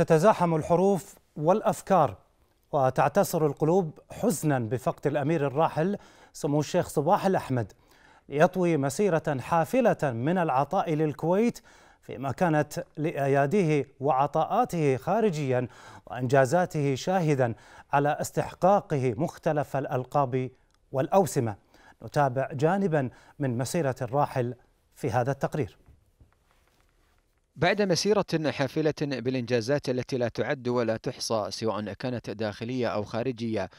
تتزاحم الحروف والافكار وتعتصر القلوب حزنا بفقد الامير الراحل سمو الشيخ صباح الاحمد ليطوي مسيره حافله من العطاء للكويت فيما كانت لاياديه وعطاءاته خارجيا وانجازاته شاهدا على استحقاقه مختلف الالقاب والاوسمه نتابع جانبا من مسيره الراحل في هذا التقرير بعد مسيرة حافلة بالإنجازات التي لا تعد ولا تحصى سواء كانت داخلية أو خارجية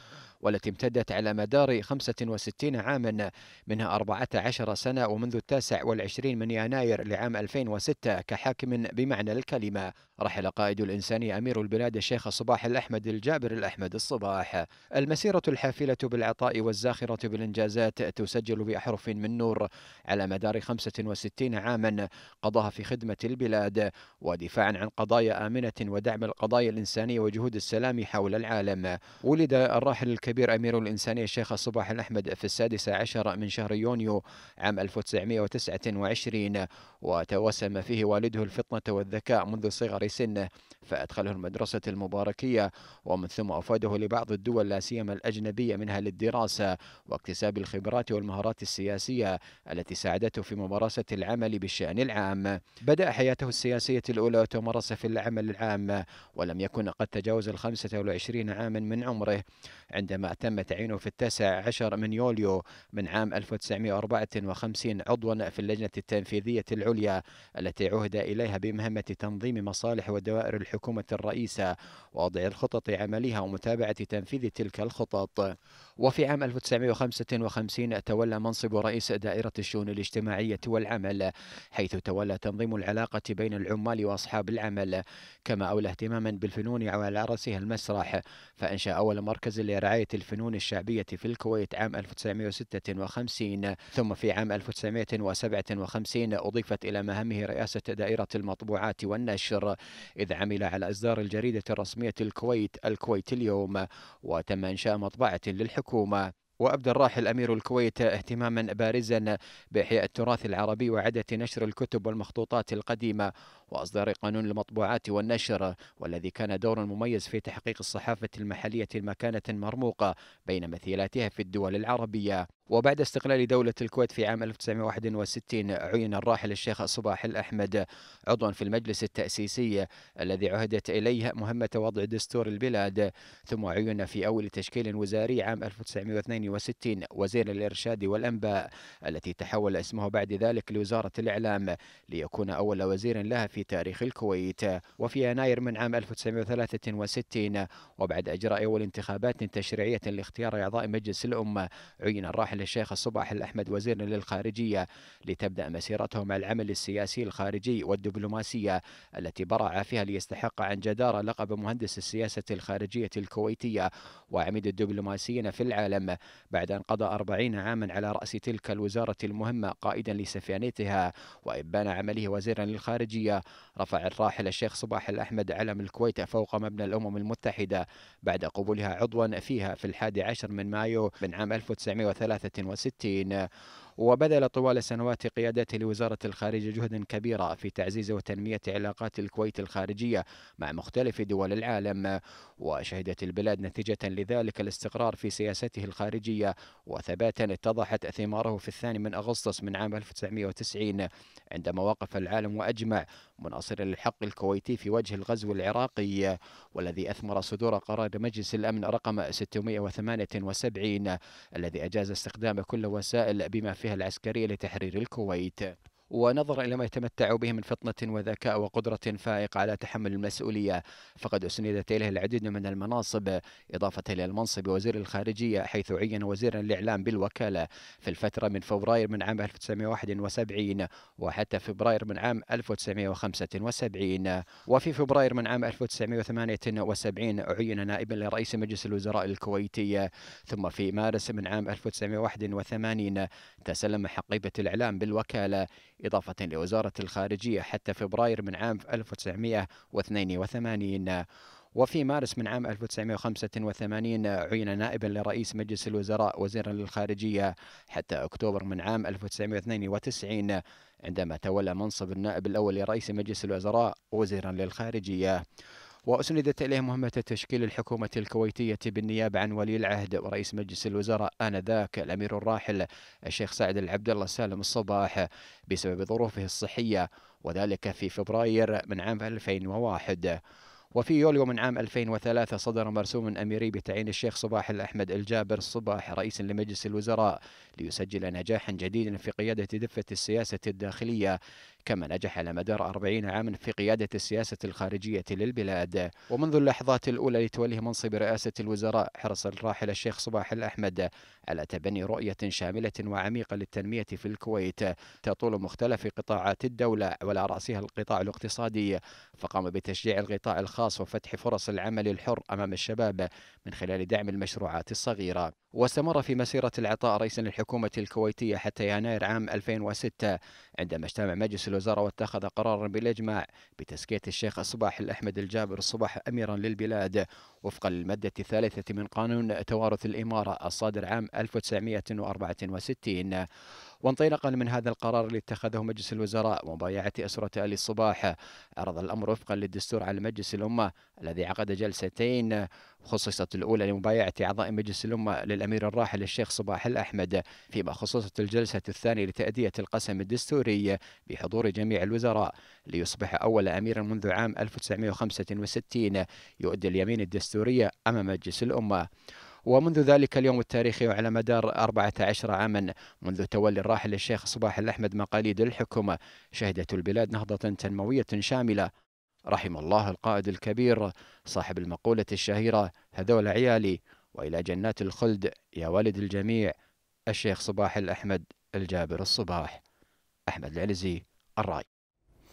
والتي امتدت على مدار 65 عاما منها 14 سنة ومنذ التاسع والعشرين من يناير لعام 2006 كحاكم بمعنى الكلمة رحل قائد الإنساني أمير البلاد الشيخ صباح الأحمد الجابر الأحمد الصباح المسيرة الحافلة بالعطاء والزاخرة بالإنجازات تسجل بأحرف من نور على مدار 65 عاما قضاها في خدمة البلاد ودفاعا عن قضايا آمنة ودعم القضايا الإنسانية وجهود السلام حول العالم ولد الراحل الكريم الخبير أمير الإنسانية الشيخ الصباح الأحمد في السادسة عشر من شهر يونيو عام 1929 وتوسم فيه والده الفطنة والذكاء منذ صغر سنه فأدخله المدرسة المباركية ومن ثم أفاده لبعض الدول لا سيما الأجنبية منها للدراسة واكتساب الخبرات والمهارات السياسية التي ساعدته في ممارسة العمل بالشأن العام بدأ حياته السياسية الأولى وتمارس في العمل العام ولم يكن قد تجاوز الخمسة والعشرين عاما من عمره عندما عندما تم تعيينه في التاسع عشر من يوليو من عام 1954 عضوا في اللجنة التنفيذية العليا التي عهد إليها بمهمة تنظيم مصالح ودوائر الحكومة الرئيسة ووضع الخطط عملها ومتابعة تنفيذ تلك الخطط وفي عام 1955 تولى منصب رئيس دائرة الشؤون الاجتماعية والعمل حيث تولى تنظيم العلاقة بين العمال وأصحاب العمل كما أولى اهتماما بالفنون وعلى رأسها المسرح فأنشأ أول مركز لرعاية الفنون الشعبية في الكويت عام 1956 ثم في عام 1957 أضيفت إلى مهامه رئاسة دائرة المطبوعات والنشر إذ عمل على إصدار الجريدة الرسمية الكويت الكويت اليوم وتم إنشاء مطبعة للحكومة وأبدى الراحل أمير الكويت اهتماما بارزا بإحياء التراث العربي وإعادة نشر الكتب والمخطوطات القديمة وإصدار قانون المطبوعات والنشر والذي كان دورا مميز في تحقيق الصحافة المحلية مكانة مرموقة بين مثيلاتها في الدول العربية وبعد استقلال دولة الكويت في عام 1961 عين الراحل الشيخ صباح الأحمد عضوا في المجلس التأسيسي الذي عهدت إليه مهمة وضع دستور البلاد ثم عين في أول تشكيل وزاري عام 1982 1968 وزير الإرشاد والأنباء التي تحول اسمه بعد ذلك لوزارة الإعلام ليكون أول وزير لها في تاريخ الكويت وفي يناير من عام 1963 وبعد إجراء أول انتخابات تشريعية لاختيار أعضاء مجلس الأمة عين الراحل الشيخ الصباح الأحمد وزير للخارجية لتبدأ مسيرته مع العمل السياسي الخارجي والدبلوماسية التي برع فيها ليستحق عن جدارة لقب مهندس السياسة الخارجية الكويتية وعميد الدبلوماسيين في العالم بعد أن قضى أربعين عاما على رأس تلك الوزارة المهمة قائدا لسفينتها وإبان عمله وزيرا للخارجية رفع الراحل الشيخ صباح الأحمد علم الكويت فوق مبنى الأمم المتحدة بعد قبولها عضوا فيها في الحادي عشر من مايو من عام 1963 وبذل طوال سنوات قيادته لوزارة الخارجية جهدا كبيرا في تعزيز وتنمية علاقات الكويت الخارجية مع مختلف دول العالم وشهدت البلاد نتيجة لذلك الاستقرار في سياسته الخارجية وثباتا اتضحت ثماره في الثاني من أغسطس من عام 1990 عندما وقف العالم وأجمع مناصرا للحق الكويتي في وجه الغزو العراقي والذي أثمر صدور قرار مجلس الأمن رقم 678 الذي أجاز استخدام كل وسائل بما فيها العسكرية لتحرير الكويت ونظرا إلى ما يتمتع به من فطنة وذكاء وقدرة فائقة على تحمل المسؤولية فقد أسندت إليه العديد من المناصب إضافة إلى المنصب وزير الخارجية حيث عين وزيرا الإعلام بالوكالة في الفترة من فبراير من عام 1971 وحتى فبراير من عام 1975 وفي فبراير من عام 1978 عين نائبا لرئيس مجلس الوزراء الكويتي ثم في مارس من عام 1981 تسلم حقيبة الإعلام بالوكالة إضافة لوزارة الخارجية حتى فبراير من عام 1982 وفي مارس من عام 1985 عين نائبا لرئيس مجلس الوزراء وزيرا للخارجية حتى أكتوبر من عام 1992 عندما تولى منصب النائب الأول لرئيس مجلس الوزراء وزيرا للخارجية وأسندت إليه مهمة تشكيل الحكومة الكويتية بالنيابة عن ولي العهد ورئيس مجلس الوزراء آنذاك الأمير الراحل الشيخ سعد العبد الله سالم الصباح بسبب ظروفه الصحية وذلك في فبراير من عام 2001 وفي يوليو من عام 2003 صدر مرسوم أميري بتعيين الشيخ صباح الأحمد الجابر الصباح رئيسا لمجلس الوزراء ليسجل نجاحا جديدا في قيادة دفة السياسة الداخلية كما نجح على مدار أربعين عاما في قيادة السياسة الخارجية للبلاد ومنذ اللحظات الأولى لتوليه منصب رئاسة الوزراء حرص الراحل الشيخ صباح الأحمد على تبني رؤية شاملة وعميقة للتنمية في الكويت تطول مختلف قطاعات الدولة وعلى رأسها القطاع الاقتصادي فقام بتشجيع القطاع الخاص وفتح فرص العمل الحر أمام الشباب من خلال دعم المشروعات الصغيرة واستمر في مسيرة العطاء رئيسا للحكومة الكويتية حتى يناير عام 2006 عندما اجتمع مجلس الوزراء واتخذ قرارا بالإجماع بتزكية الشيخ الصباح الأحمد الجابر الصباح أميرا للبلاد وفقا للمادة الثالثة من قانون توارث الإمارة الصادر عام 1964 وانطلاقا من هذا القرار اللي اتخذه مجلس الوزراء ومبايعة أسرة آل الصباح عرض الأمر وفقا للدستور على مجلس الأمة الذي عقد جلستين خصصت الأولى لمبايعة أعضاء مجلس الأمة للأمير الراحل الشيخ صباح الأحمد فيما خصصت الجلسة الثانية لتأدية القسم الدستوري بحضور جميع الوزراء ليصبح أول أمير منذ عام 1965 يؤدي اليمين الدستورية أمام مجلس الأمة ومنذ ذلك اليوم التاريخي وعلى مدار 14 عاما منذ تولي الراحل الشيخ صباح الأحمد مقاليد الحكومة شهدت البلاد نهضة تنموية شاملة رحم الله القائد الكبير صاحب المقولة الشهيرة هذول عيالي وإلى جنات الخلد يا والد الجميع الشيخ صباح الأحمد الجابر الصباح أحمد العلزي الراي